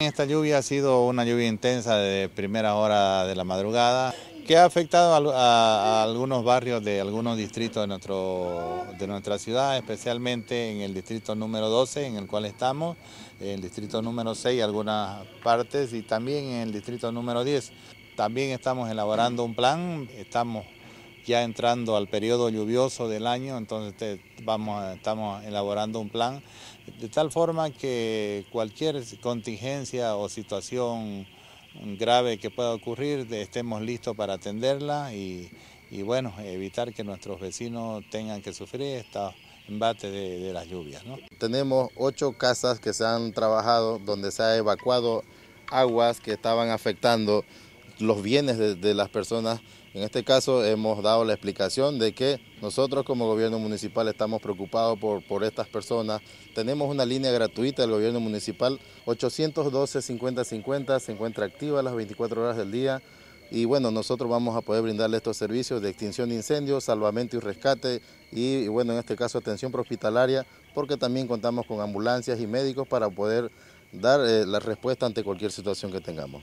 Esta lluvia ha sido una lluvia intensa de primera hora de la madrugada que ha afectado a, algunos barrios de algunos distritos de, nuestro, de nuestra ciudad, especialmente en el distrito número 12 en el cual estamos, en el distrito número 6 algunas partes y también en el distrito número 10. También estamos elaborando un plan, estamos ya entrando al periodo lluvioso del año, entonces vamos, estamos elaborando un plan de tal forma que cualquier contingencia o situación grave que pueda ocurrir estemos listos para atenderla y, bueno, evitar que nuestros vecinos tengan que sufrir estos embate de, las lluvias. Tenemos ocho casas que se han trabajado donde se ha evacuado aguas que estaban afectando los bienes de, las personas. En este caso hemos dado la explicación de que nosotros como gobierno municipal estamos preocupados por, por estas personas. Tenemos una línea gratuita del gobierno municipal 812-5050, se encuentra activa las 24 horas del día. Y bueno, nosotros vamos a poder brindarle estos servicios de extinción de incendios, salvamento y rescate y, bueno, en este caso atención hospitalaria porque también contamos con ambulancias y médicos para poder dar eh, la respuesta ante cualquier situación que tengamos.